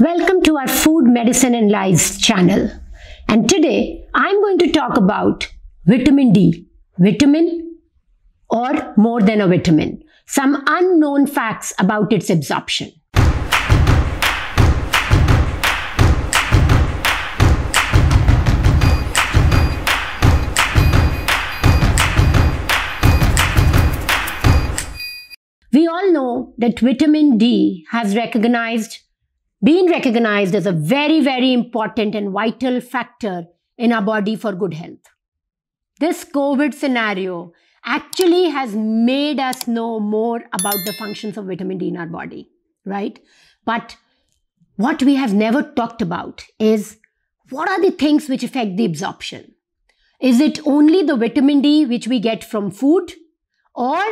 Welcome to our Food, Medicine and Lives channel. And today I'm going to talk about vitamin D. Vitamin or more than a vitamin. Some unknown facts about its absorption. We all know that vitamin D has recognized being recognized as a very, very important and vital factor in our body for good health. This COVID scenario actually has made us know more about the functions of vitamin D in our body, right? But what we have never talked about is what are the things which affect the absorption? Is it only the vitamin D which we get from food? Or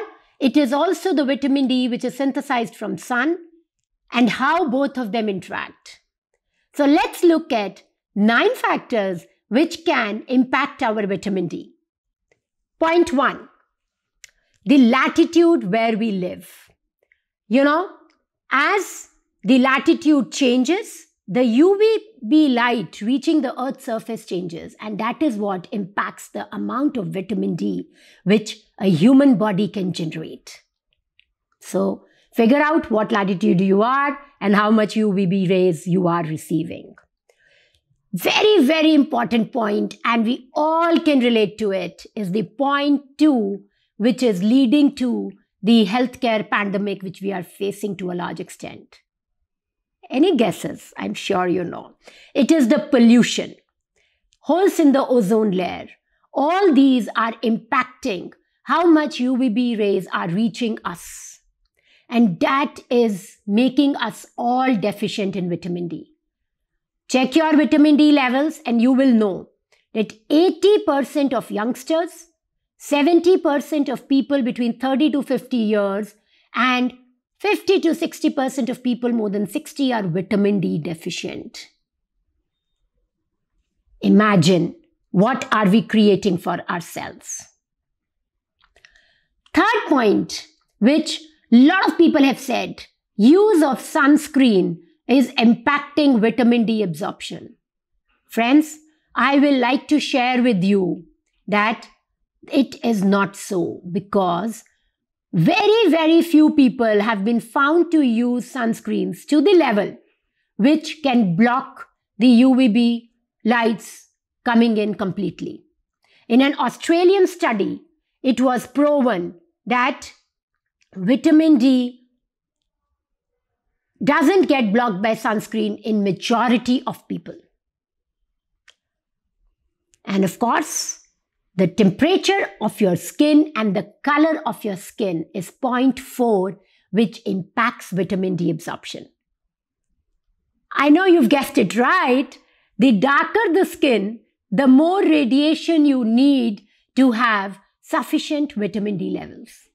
it is also the vitamin D which is synthesized from sun and how both of them interact. So let's look at nine factors which can impact our vitamin D. Point one, the latitude where we live. You know, as the latitude changes, the UVB light reaching the Earth's surface changes, and that is what impacts the amount of vitamin D which a human body can generate. So, Figure out what latitude you are and how much UVB rays you are receiving. Very, very important point, and we all can relate to it, is the point two, which is leading to the healthcare pandemic which we are facing to a large extent. Any guesses? I'm sure you know. It is the pollution, holes in the ozone layer. All these are impacting how much UVB rays are reaching us and that is making us all deficient in vitamin D. Check your vitamin D levels and you will know that 80% of youngsters, 70% of people between 30 to 50 years, and 50 to 60% of people more than 60 are vitamin D deficient. Imagine what are we creating for ourselves? Third point, which lot of people have said use of sunscreen is impacting vitamin D absorption. Friends, I will like to share with you that it is not so because very, very few people have been found to use sunscreens to the level which can block the UVB lights coming in completely. In an Australian study, it was proven that vitamin D doesn't get blocked by sunscreen in majority of people. And of course, the temperature of your skin and the color of your skin is 0.4, which impacts vitamin D absorption. I know you've guessed it right. The darker the skin, the more radiation you need to have sufficient vitamin D levels.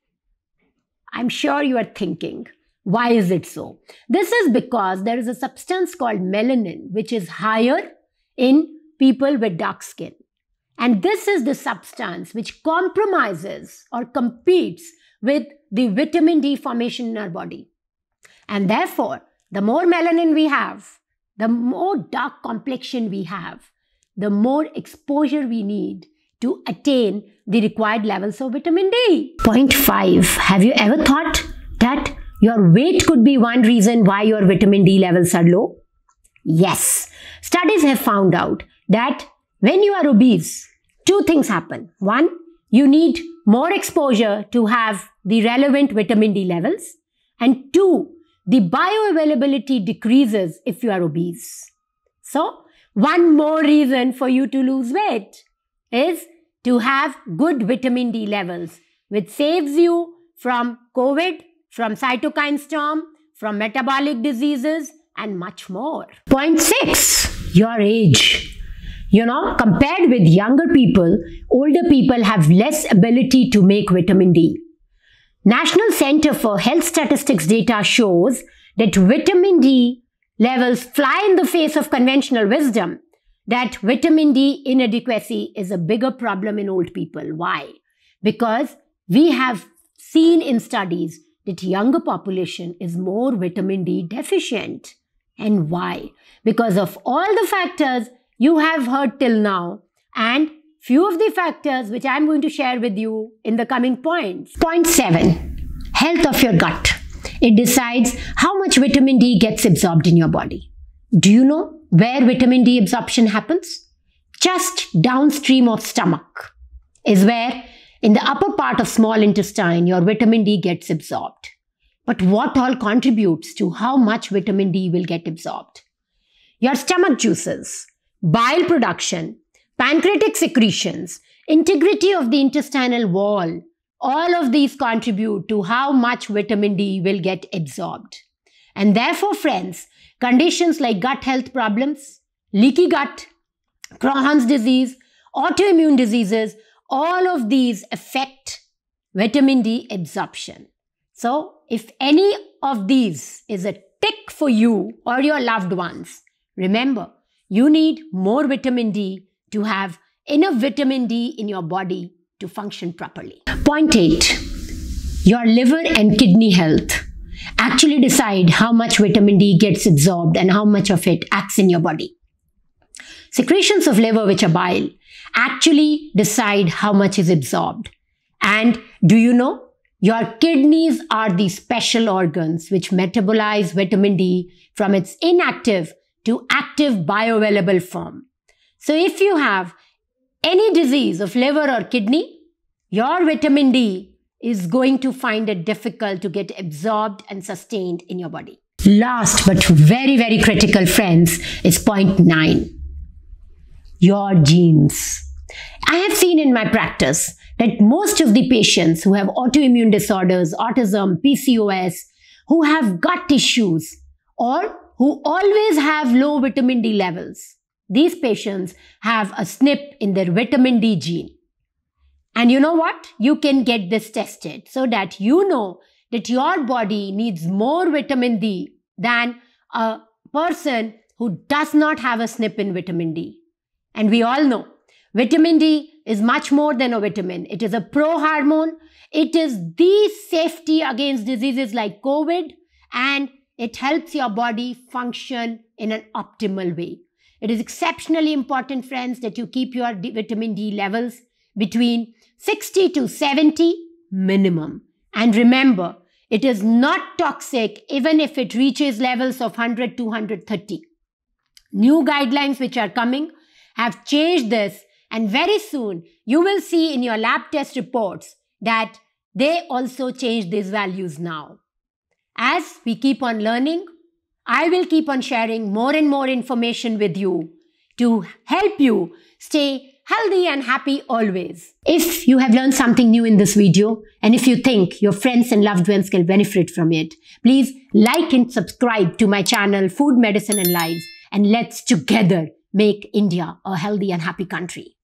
I'm sure you are thinking, why is it so? This is because there is a substance called melanin, which is higher in people with dark skin. And this is the substance which compromises or competes with the vitamin D formation in our body. And therefore, the more melanin we have, the more dark complexion we have, the more exposure we need to attain the required levels of vitamin D. Point 5. Have you ever thought that your weight could be one reason why your vitamin D levels are low? Yes. Studies have found out that when you are obese, two things happen. One, you need more exposure to have the relevant vitamin D levels. And two, the bioavailability decreases if you are obese. So, one more reason for you to lose weight is to have good vitamin D levels, which saves you from COVID, from cytokine storm, from metabolic diseases, and much more. Point six, your age. You know, compared with younger people, older people have less ability to make vitamin D. National Center for Health Statistics data shows that vitamin D levels fly in the face of conventional wisdom that vitamin D inadequacy is a bigger problem in old people. Why? Because we have seen in studies that younger population is more vitamin D deficient. And why? Because of all the factors you have heard till now and few of the factors which I'm going to share with you in the coming points. Point 7. Health of your gut. It decides how much vitamin D gets absorbed in your body. Do you know where vitamin D absorption happens? Just downstream of stomach is where in the upper part of small intestine your vitamin D gets absorbed. But what all contributes to how much vitamin D will get absorbed? Your stomach juices, bile production, pancreatic secretions, integrity of the intestinal wall, all of these contribute to how much vitamin D will get absorbed. And therefore, friends, Conditions like gut health problems, leaky gut, Crohn's disease, autoimmune diseases, all of these affect vitamin D absorption. So, if any of these is a tick for you or your loved ones, remember you need more vitamin D to have enough vitamin D in your body to function properly. Point 8 Your liver and kidney health actually decide how much vitamin D gets absorbed and how much of it acts in your body. Secretions of liver, which are bile, actually decide how much is absorbed. And do you know? Your kidneys are the special organs which metabolize vitamin D from its inactive to active bioavailable form. So if you have any disease of liver or kidney, your vitamin D is going to find it difficult to get absorbed and sustained in your body. Last but very, very critical, friends, is point nine your genes. I have seen in my practice that most of the patients who have autoimmune disorders, autism, PCOS, who have gut issues, or who always have low vitamin D levels, these patients have a SNP in their vitamin D gene. And you know what? You can get this tested so that you know that your body needs more vitamin D than a person who does not have a SNP in vitamin D. And we all know vitamin D is much more than a vitamin. It is a pro hormone. It is the safety against diseases like COVID and it helps your body function in an optimal way. It is exceptionally important, friends, that you keep your D vitamin D levels between 60 to 70 minimum. And remember, it is not toxic even if it reaches levels of 100 to 130. New guidelines which are coming have changed this and very soon you will see in your lab test reports that they also change these values now. As we keep on learning, I will keep on sharing more and more information with you to help you stay healthy and happy always. If you have learned something new in this video and if you think your friends and loved ones can benefit from it, please like and subscribe to my channel Food Medicine and Lives and let's together make India a healthy and happy country.